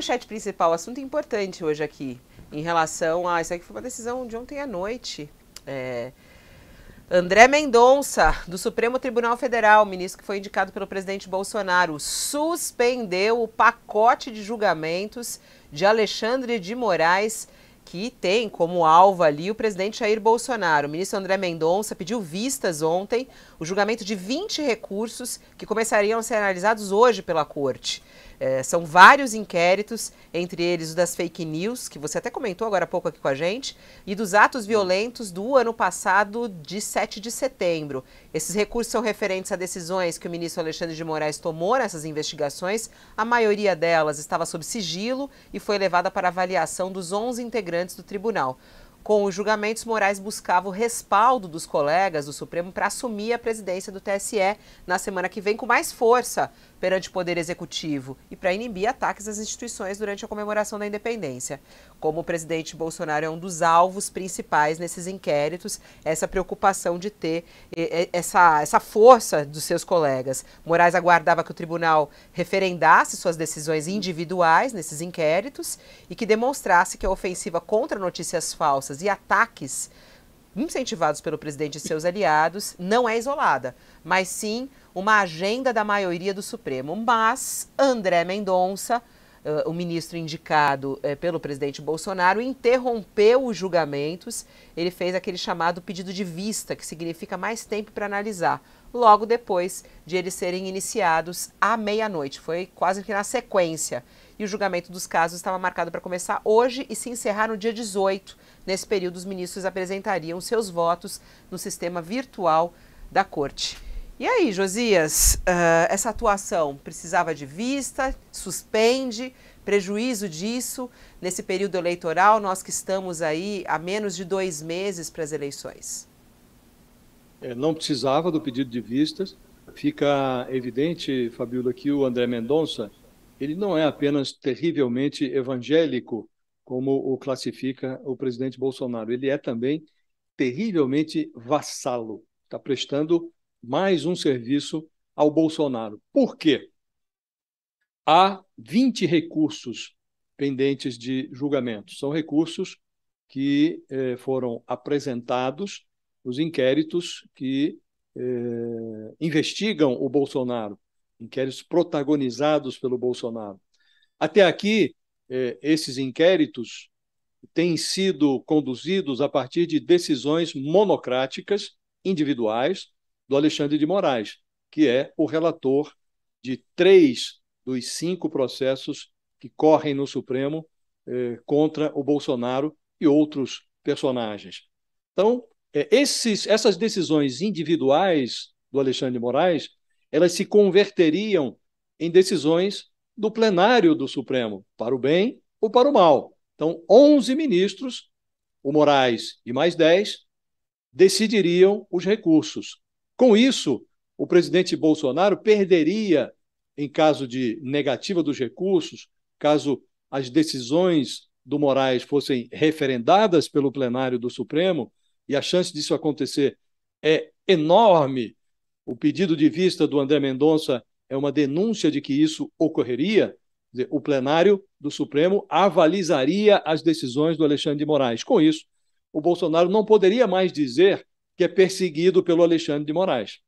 manchete principal, assunto importante hoje aqui, em relação a. Isso aqui foi uma decisão de ontem à noite. É, André Mendonça, do Supremo Tribunal Federal, ministro que foi indicado pelo presidente Bolsonaro, suspendeu o pacote de julgamentos de Alexandre de Moraes, que tem como alvo ali o presidente Jair Bolsonaro. O ministro André Mendonça pediu vistas ontem, o julgamento de 20 recursos que começariam a ser analisados hoje pela corte. É, são vários inquéritos, entre eles o das fake news, que você até comentou agora há pouco aqui com a gente, e dos atos violentos do ano passado, de 7 de setembro. Esses recursos são referentes a decisões que o ministro Alexandre de Moraes tomou nessas investigações. A maioria delas estava sob sigilo e foi levada para avaliação dos 11 integrantes do tribunal. Com os julgamentos, Moraes buscava o respaldo dos colegas do Supremo para assumir a presidência do TSE na semana que vem com mais força perante o Poder Executivo e para inibir ataques às instituições durante a comemoração da independência. Como o presidente Bolsonaro é um dos alvos principais nesses inquéritos, essa preocupação de ter essa, essa força dos seus colegas. Moraes aguardava que o tribunal referendasse suas decisões individuais nesses inquéritos e que demonstrasse que a ofensiva contra notícias falsas ameaças e ataques incentivados pelo presidente e seus aliados, não é isolada, mas sim uma agenda da maioria do Supremo. Mas André Mendonça uh, o ministro indicado uh, pelo presidente Bolsonaro interrompeu os julgamentos. Ele fez aquele chamado pedido de vista, que significa mais tempo para analisar, logo depois de eles serem iniciados à meia-noite. Foi quase que na sequência. E o julgamento dos casos estava marcado para começar hoje e se encerrar no dia 18. Nesse período, os ministros apresentariam seus votos no sistema virtual da corte. E aí, Josias, uh, essa atuação precisava de vista, suspende, prejuízo disso nesse período eleitoral, nós que estamos aí há menos de dois meses para as eleições? É, não precisava do pedido de vistas. Fica evidente, Fabíola, que o André Mendonça ele não é apenas terrivelmente evangélico, como o classifica o presidente Bolsonaro, ele é também terrivelmente vassalo. Está prestando mais um serviço ao Bolsonaro. Por quê? Há 20 recursos pendentes de julgamento. São recursos que eh, foram apresentados os inquéritos que eh, investigam o Bolsonaro, inquéritos protagonizados pelo Bolsonaro. Até aqui, eh, esses inquéritos têm sido conduzidos a partir de decisões monocráticas, individuais, do Alexandre de Moraes, que é o relator de três dos cinco processos que correm no Supremo eh, contra o Bolsonaro e outros personagens. Então, eh, esses, essas decisões individuais do Alexandre de Moraes, elas se converteriam em decisões do plenário do Supremo, para o bem ou para o mal. Então, 11 ministros, o Moraes e mais 10, decidiriam os recursos. Com isso, o presidente Bolsonaro perderia, em caso de negativa dos recursos, caso as decisões do Moraes fossem referendadas pelo plenário do Supremo, e a chance disso acontecer é enorme. O pedido de vista do André Mendonça é uma denúncia de que isso ocorreria. o plenário do Supremo avalizaria as decisões do Alexandre de Moraes. Com isso, o Bolsonaro não poderia mais dizer que é perseguido pelo Alexandre de Moraes.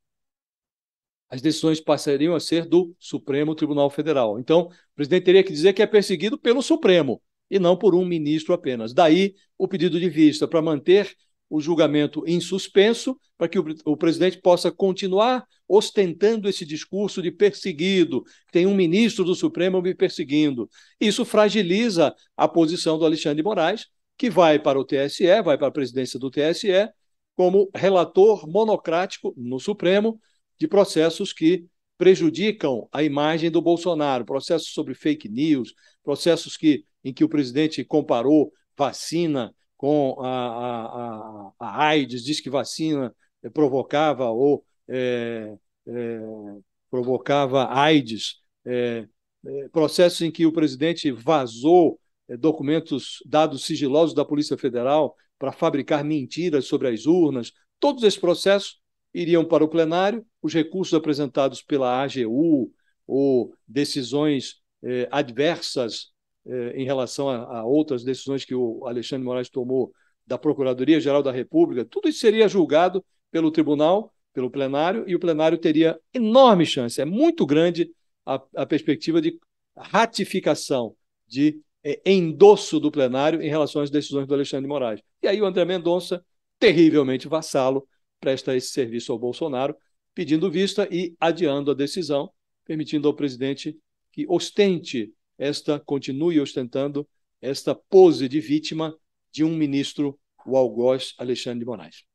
As decisões passariam a ser do Supremo Tribunal Federal. Então, o presidente teria que dizer que é perseguido pelo Supremo e não por um ministro apenas. Daí o pedido de vista para manter o julgamento em suspenso, para que o, o, presidente possa continuar ostentando esse discurso de perseguido, tem um ministro do Supremo me perseguindo. Isso fragiliza a posição do Alexandre de Moraes, que vai para o TSE, vai para a presidência do TSE, como relator monocrático no Supremo de processos que prejudicam a imagem do Bolsonaro, processos sobre fake news, processos que, em que o presidente comparou vacina com a, a, a, a AIDS, diz que vacina eh, provocava ou é, é, provocava AIDS, é, processos em que o presidente vazou documentos, dados sigilosos da Polícia Federal para fabricar mentiras sobre as urnas, todos esses processos iriam para o plenário, os recursos apresentados pela AGU ou decisões eh, adversas eh, em relação a, a outras decisões que o Alexandre Moraes tomou da Procuradoria-Geral da República, tudo isso seria julgado pelo tribunal, pelo plenário, e o plenário teria enorme chance, é muito grande a, a perspectiva de ratificação, de é, endosso do plenário em relação às decisões do Alexandre de Moraes. E aí o André Mendonça, terrivelmente vassalo, presta esse serviço ao Bolsonaro, pedindo vista e adiando a decisão, permitindo ao presidente que ostente esta, continue ostentando esta pose de vítima de um ministro, o algoz Alexandre de Moraes.